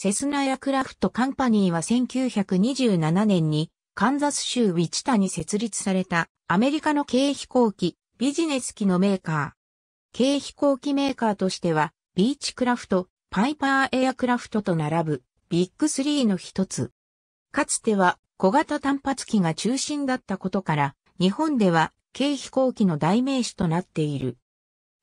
セスナエアクラフトカンパニーは1927年にカンザス州ウィチタに設立されたアメリカの軽飛行機、ビジネス機のメーカー。軽飛行機メーカーとしてはビーチクラフト、パイパーエアクラフトと並ぶビッグスリーの一つ。かつては小型単発機が中心だったことから日本では軽飛行機の代名詞となっている。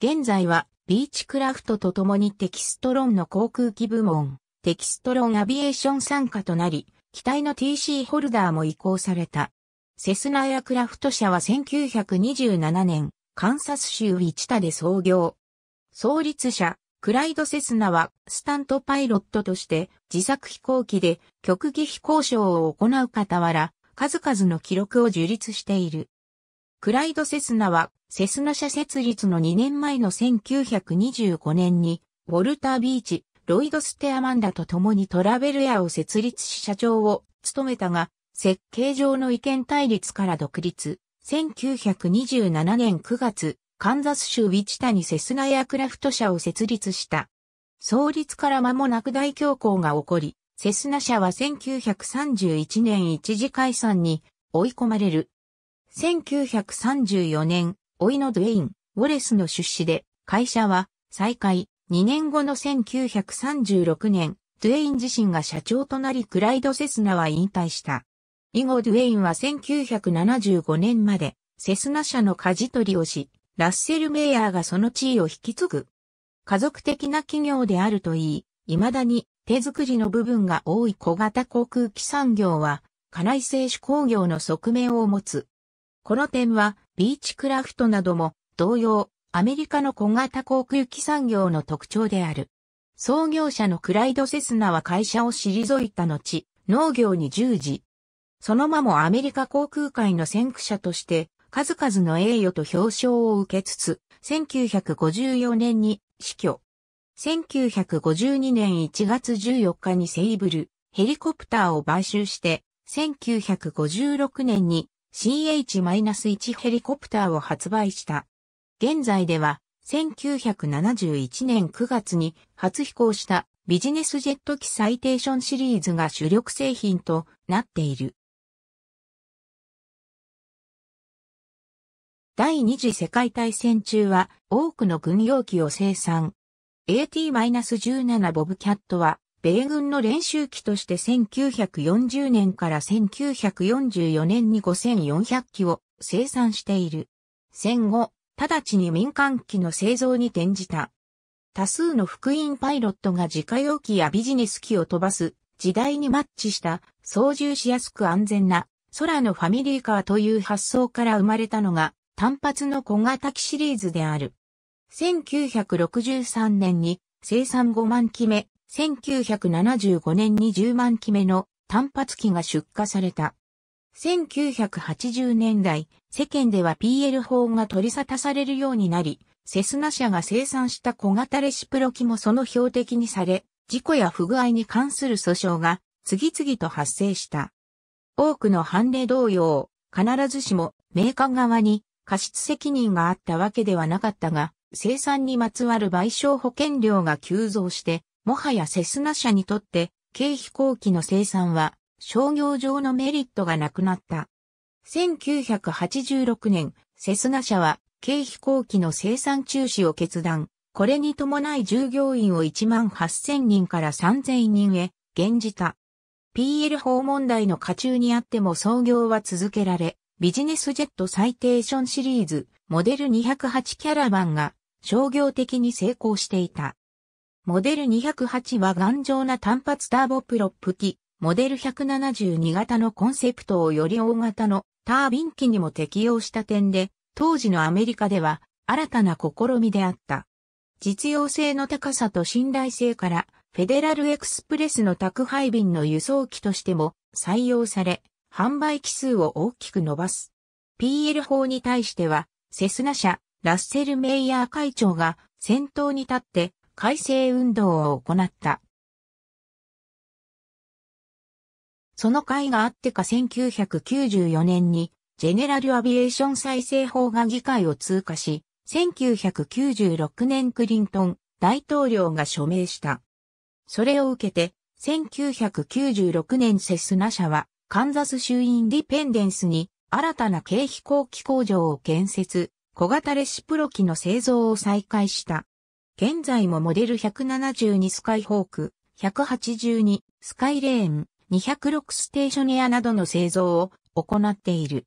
現在はビーチクラフトと共にテキストロンの航空機部門。テキストロンアビエーション参加となり、機体の TC ホルダーも移行された。セスナエアクラフト社は1927年、カンサス州ウィチタで創業。創立者、クライド・セスナは、スタントパイロットとして、自作飛行機で、極技飛行賞を行う傍ら、数々の記録を樹立している。クライド・セスナは、セスナ社設立の2年前の1925年に、ウォルター・ビーチ、ロイド・ステアマンらと共にトラベルアを設立し社長を務めたが、設計上の意見対立から独立。1927年9月、カンザス州ウィチタにセスナエアクラフト社を設立した。創立から間もなく大恐慌が起こり、セスナ社は1931年一時解散に追い込まれる。1934年、老いのドウェイン・ウォレスの出資で、会社は再開、2年後の1936年、ドゥエイン自身が社長となりクライド・セスナは引退した。以後ドゥエインは1975年までセスナ社の舵取りをし、ラッセル・メイヤーがその地位を引き継ぐ。家族的な企業であるといい、未だに手作りの部分が多い小型航空機産業は、家内製手工業の側面を持つ。この点は、ビーチクラフトなども同様、アメリカの小型航空機産業の特徴である。創業者のクライド・セスナは会社を退いた後、農業に従事。その間もアメリカ航空界の先駆者として、数々の栄誉と表彰を受けつつ、1954年に死去。1952年1月14日にセイブル、ヘリコプターを買収して、1956年に CH-1 ヘリコプターを発売した。現在では1971年9月に初飛行したビジネスジェット機サイテーションシリーズが主力製品となっている。第二次世界大戦中は多くの軍用機を生産。AT-17 ボブキャットは米軍の練習機として1940年から1944年に5400機を生産している。戦後、直ちに民間機の製造に転じた。多数の福音パイロットが自家用機やビジネス機を飛ばす時代にマッチした操縦しやすく安全な空のファミリーカーという発想から生まれたのが単発の小型機シリーズである。1963年に生産5万機目、1975年に10万機目の単発機が出荷された。1980年代、世間では PL 法が取り沙汰されるようになり、セスナ社が生産した小型レシプロ機もその標的にされ、事故や不具合に関する訴訟が次々と発生した。多くの判例同様、必ずしもメーカー側に過失責任があったわけではなかったが、生産にまつわる賠償保険料が急増して、もはやセスナ社にとって、軽飛行機の生産は商業上のメリットがなくなった。1986年、セスナ社は軽飛行機の生産中止を決断。これに伴い従業員を1万8000人から3000人へ減じた。PL 法問題の下中にあっても創業は続けられ、ビジネスジェットサイテーションシリーズ、モデル208キャラバンが商業的に成功していた。モデル208は頑丈な単発ターボプロップ機、モデル172型のコンセプトをより大型のタービン機にも適用した点で、当時のアメリカでは新たな試みであった。実用性の高さと信頼性から、フェデラルエクスプレスの宅配便の輸送機としても採用され、販売機数を大きく伸ばす。PL 法に対しては、セスナ社、ラッセル・メイヤー会長が先頭に立って改正運動を行った。その会があってか1994年に、ジェネラルアビエーション再生法が議会を通過し、1996年クリントン大統領が署名した。それを受けて、1996年セスナ社は、カンザス州インディペンデンスに、新たな軽飛行機工場を建設、小型レシプロ機の製造を再開した。現在もモデル172スカイホーク、182スカイレーン、206ステーショニアなどの製造を行っている。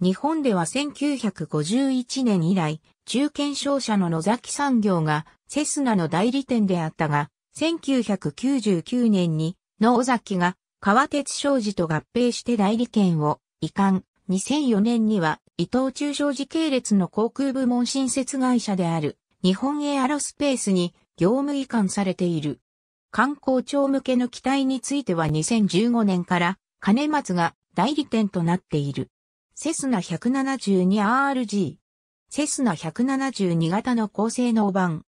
日本では1951年以来、中堅商社の野崎産業がセスナの代理店であったが、1999年に野崎が川鉄商事と合併して代理店を移管。2004年には伊藤中商事系列の航空部門新設会社である日本エアロスペースに業務移管されている。観光庁向けの機体については2015年から金松が代理店となっている。セスナ 172RG。セスナ172型の高性能版。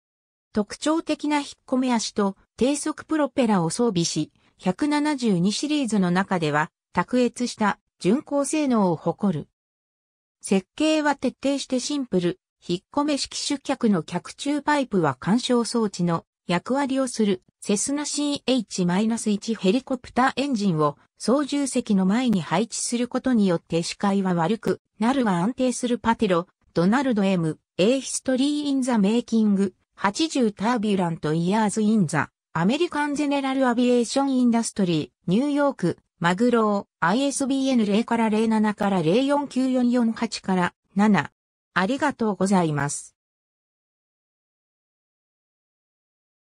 特徴的な引っ込め足と低速プロペラを装備し、172シリーズの中では卓越した巡航性能を誇る。設計は徹底してシンプル、引っ込め式主脚の脚中パイプは干渉装置の役割をするセスナ CH-1 ヘリコプターエンジンを操縦席の前に配置することによって視界は悪くなるは安定するパテロ、ドナルド M、A History in the Making、80 Turbulent Years in the ゼネラルアビエーションインダストリー、ニューヨーク、マグロー、ISBN 0から07から049448から7。ありがとうございます。